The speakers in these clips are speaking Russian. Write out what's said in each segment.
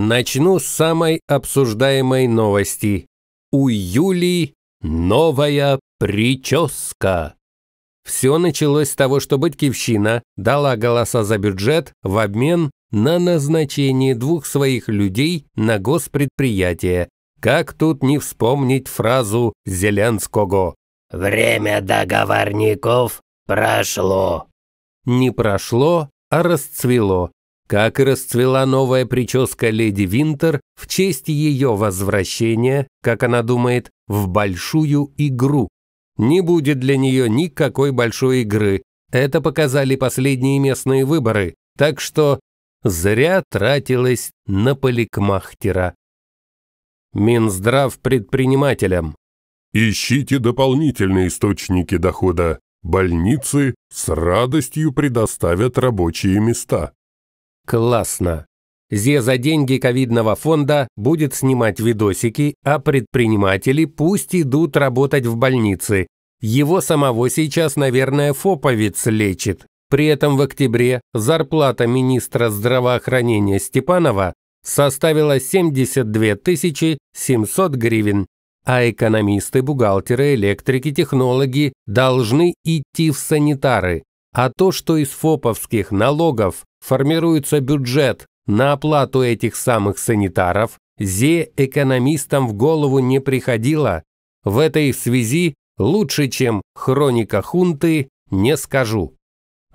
Начну с самой обсуждаемой новости. У Юли новая прическа. Все началось с того, что Батькивщина дала голоса за бюджет в обмен на назначение двух своих людей на госпредприятие. Как тут не вспомнить фразу Зеленского? «Время договорников прошло». Не прошло, а расцвело. Как и расцвела новая прическа леди Винтер в честь ее возвращения, как она думает, в большую игру. Не будет для нее никакой большой игры. Это показали последние местные выборы. Так что зря тратилась на поликмахтера. Минздрав предпринимателям. Ищите дополнительные источники дохода. Больницы с радостью предоставят рабочие места. Классно! Зе за деньги ковидного фонда будет снимать видосики, а предприниматели пусть идут работать в больницы. Его самого сейчас, наверное, Фоповец лечит. При этом в октябре зарплата министра здравоохранения Степанова составила 72 700 гривен, а экономисты, бухгалтеры, электрики, технологи должны идти в санитары. А то, что из фоповских налогов формируется бюджет на оплату этих самых санитаров, Зе экономистам в голову не приходило. В этой связи лучше, чем хроника хунты, не скажу.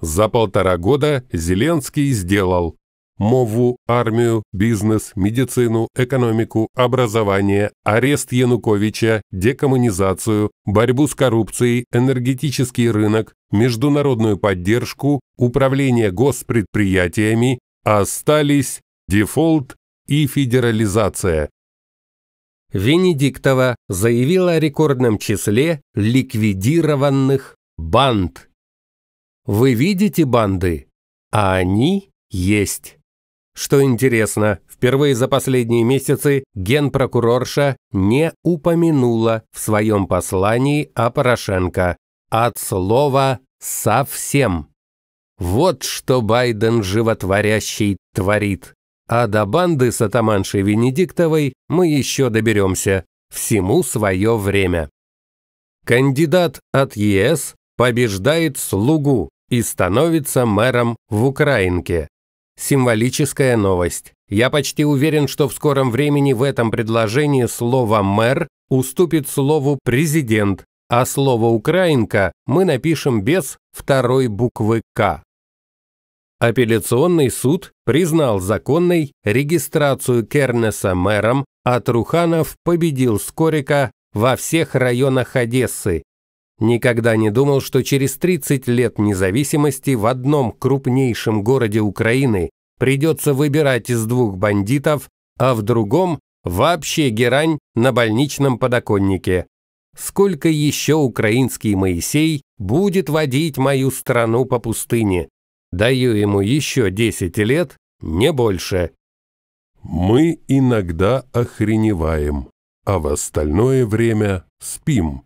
За полтора года Зеленский сделал мову, армию, бизнес, медицину, экономику, образование, арест Януковича, декоммунизацию, борьбу с коррупцией, энергетический рынок, международную поддержку, управление госпредприятиями, а остались дефолт и федерализация. Венедиктова заявила о рекордном числе ликвидированных банд. Вы видите банды, а они есть. Что интересно, впервые за последние месяцы генпрокурорша не упомянула в своем послании о Порошенко от слова «совсем». Вот что Байден животворящий творит. А до банды с атаманшей Венедиктовой мы еще доберемся. Всему свое время. Кандидат от ЕС побеждает слугу и становится мэром в Украинке. Символическая новость. Я почти уверен, что в скором времени в этом предложении слово «мэр» уступит слову «президент», а слово «украинка» мы напишем без второй буквы «К». Апелляционный суд признал законной регистрацию Кернеса мэром, а Труханов победил Скорика во всех районах Одессы Никогда не думал, что через 30 лет независимости в одном крупнейшем городе Украины придется выбирать из двух бандитов, а в другом вообще герань на больничном подоконнике. Сколько еще украинский Моисей будет водить мою страну по пустыне? Даю ему еще 10 лет, не больше. Мы иногда охреневаем, а в остальное время спим.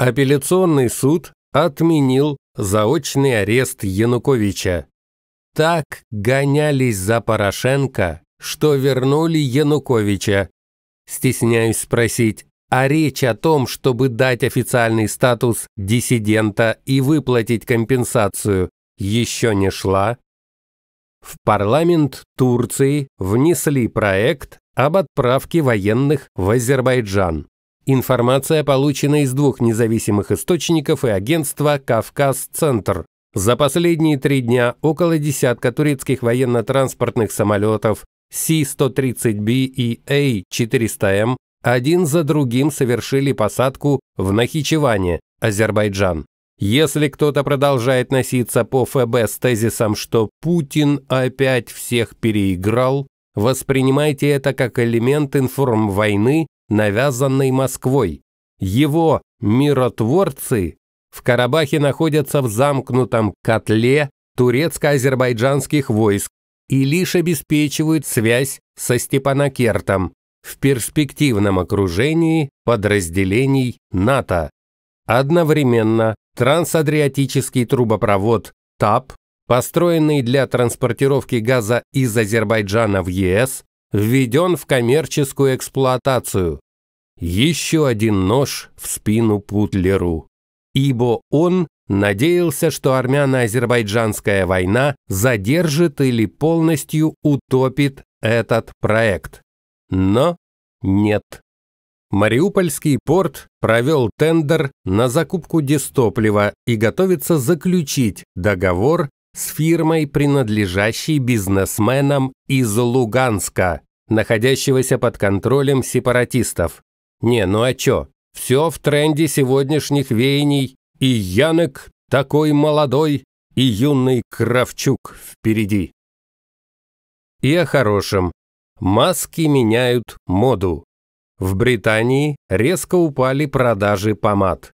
Апелляционный суд отменил заочный арест Януковича. Так гонялись за Порошенко, что вернули Януковича. Стесняюсь спросить, а речь о том, чтобы дать официальный статус диссидента и выплатить компенсацию, еще не шла? В парламент Турции внесли проект об отправке военных в Азербайджан. Информация получена из двух независимых источников и агентства «Кавказ-Центр». За последние три дня около десятка турецких военно-транспортных самолетов си 130 б и А-400М эм один за другим совершили посадку в Нахичеване, Азербайджан. Если кто-то продолжает носиться по ФБ с тезисом, что Путин опять всех переиграл, воспринимайте это как элемент информ войны навязанный Москвой. Его миротворцы в Карабахе находятся в замкнутом котле турецко-азербайджанских войск и лишь обеспечивают связь со Степанакертом в перспективном окружении подразделений НАТО. Одновременно трансадриатический трубопровод ТАП, построенный для транспортировки газа из Азербайджана в ЕС, введен в коммерческую эксплуатацию. Еще один нож в спину Путлеру. Ибо он надеялся, что армяно-азербайджанская война задержит или полностью утопит этот проект. Но нет. Мариупольский порт провел тендер на закупку дистоплива и готовится заключить договор с фирмой, принадлежащей бизнесменам из Луганска, находящегося под контролем сепаратистов. Не, ну а чё? Все в тренде сегодняшних веяний. И Янек такой молодой, и юный Кравчук впереди. И о хорошем. Маски меняют моду. В Британии резко упали продажи помад.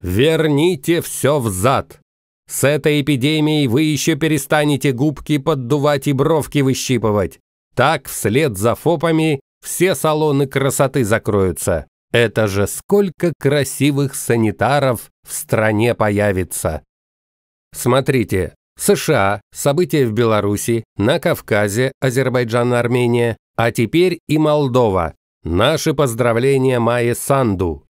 «Верните все взад!» С этой эпидемией вы еще перестанете губки поддувать и бровки выщипывать. Так вслед за фопами все салоны красоты закроются. Это же сколько красивых санитаров в стране появится. Смотрите, США, события в Беларуси, на Кавказе, Азербайджан, Армения, а теперь и Молдова. Наши поздравления Майе Санду.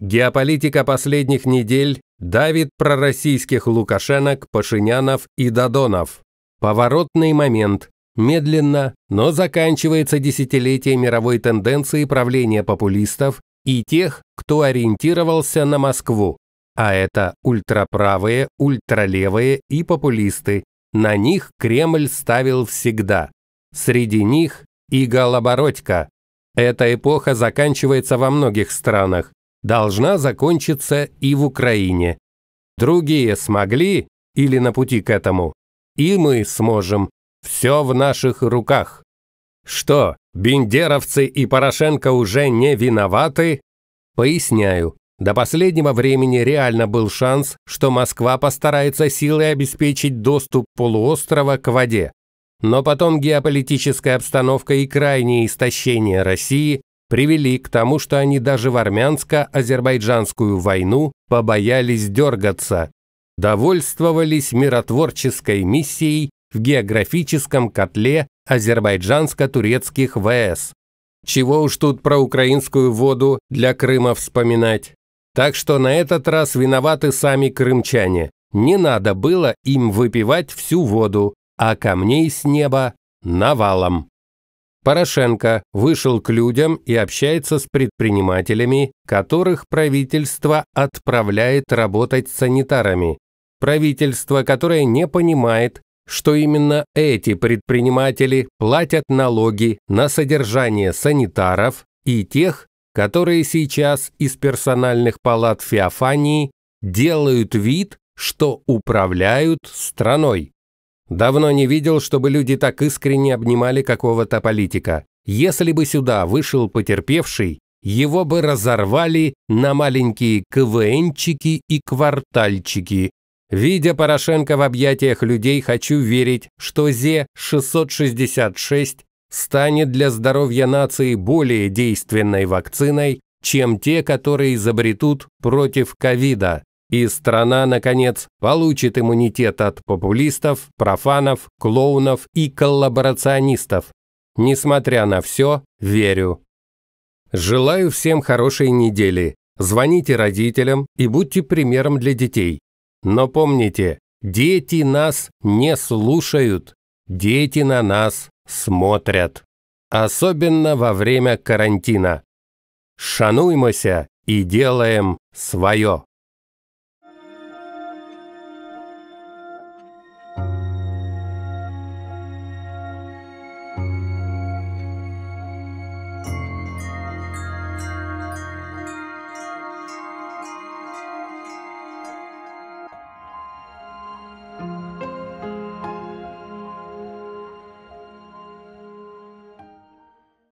Геополитика последних недель Давит пророссийских Лукашенок, Пашинянов и Дадонов. Поворотный момент. Медленно, но заканчивается десятилетие мировой тенденции правления популистов и тех, кто ориентировался на Москву. А это ультраправые, ультралевые и популисты. На них Кремль ставил всегда. Среди них и Голобородько. Эта эпоха заканчивается во многих странах должна закончиться и в Украине. Другие смогли или на пути к этому, и мы сможем. Все в наших руках. Что, бендеровцы и Порошенко уже не виноваты? Поясняю. До последнего времени реально был шанс, что Москва постарается силой обеспечить доступ полуострова к воде. Но потом геополитическая обстановка и крайнее истощение России привели к тому, что они даже в армянско-азербайджанскую войну побоялись дергаться, довольствовались миротворческой миссией в географическом котле азербайджанско-турецких ВС. Чего уж тут про украинскую воду для Крыма вспоминать. Так что на этот раз виноваты сами крымчане. Не надо было им выпивать всю воду, а камней с неба навалом. Порошенко вышел к людям и общается с предпринимателями, которых правительство отправляет работать санитарами. Правительство, которое не понимает, что именно эти предприниматели платят налоги на содержание санитаров и тех, которые сейчас из персональных палат Феофании делают вид, что управляют страной. Давно не видел, чтобы люди так искренне обнимали какого-то политика. Если бы сюда вышел потерпевший, его бы разорвали на маленькие КВНчики и квартальчики. Видя Порошенко в объятиях людей, хочу верить, что ЗЕ-666 станет для здоровья нации более действенной вакциной, чем те, которые изобретут против ковида. И страна, наконец, получит иммунитет от популистов, профанов, клоунов и коллаборационистов. Несмотря на все, верю. Желаю всем хорошей недели. Звоните родителям и будьте примером для детей. Но помните, дети нас не слушают, дети на нас смотрят. Особенно во время карантина. Шануймося и делаем свое.